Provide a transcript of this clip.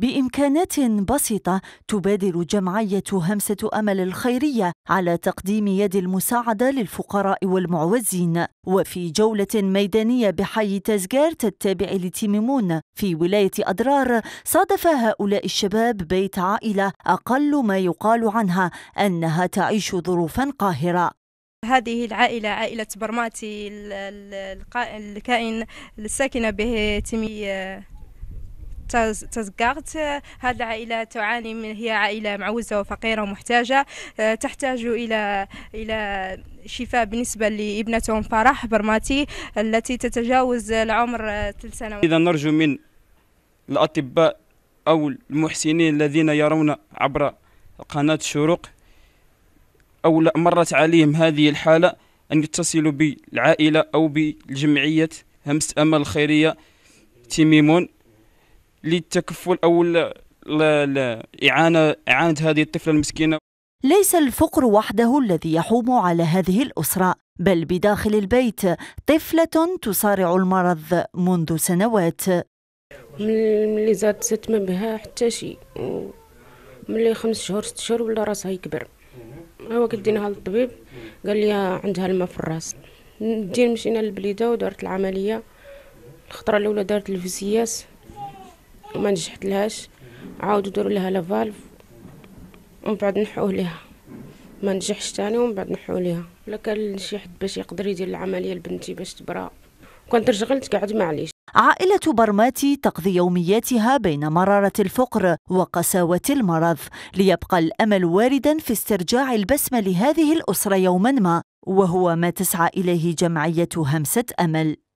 بإمكانات بسيطة تبادر جمعية همسة أمل الخيرية على تقديم يد المساعدة للفقراء والمعوزين وفي جولة ميدانية بحي تازجار التابع لتيميمون في ولاية أدرار صادف هؤلاء الشباب بيت عائلة أقل ما يقال عنها أنها تعيش ظروفا قاهرة هذه العائلة عائلة برماتي الكائن الساكنة به تيمي تزغارت هذه العائلة تعاني من هي عائلة معوزة وفقيرة ومحتاجة آه، تحتاج إلى إلى شفاء بالنسبة لابنتهم فرح برماتي التي تتجاوز العمر ثلاث سنوات إذا نرجو من الأطباء أو المحسنين الذين يرون عبر قناة الشروق أو مرت عليهم هذه الحالة أن يتصلوا بالعائلة أو بالجمعية همس أمل الخيرية تيميمون للتكفل او اعانه اعانه هذه الطفله المسكينه ليس الفقر وحده الذي يحوم على هذه الاسره بل بداخل البيت طفله تصارع المرض منذ سنوات ملي زاد زدت ما بها حتى شي ملي خمس شهور ست شهور ولا راسها يكبر هو كديناها للطبيب قال لي عندها الماء في الراس دين مشينا للبليده ودارت العمليه الخطره الاولى دارت الفيسياس وما نجحت لهاش عاودوا داروا لها لافالف ومن بعد نحوا لها ما نجحش تاني ومن بعد نحوا لها ولا كان شي حد باش يقدر يدير العمليه لبنتي باش تبرا كنت ترجع تقعد معليش عائلة برماتي تقضي يومياتها بين مرارة الفقر وقساوة المرض ليبقى الأمل واردا في استرجاع البسمة لهذه الأسرة يوما ما وهو ما تسعى إليه جمعية همسة أمل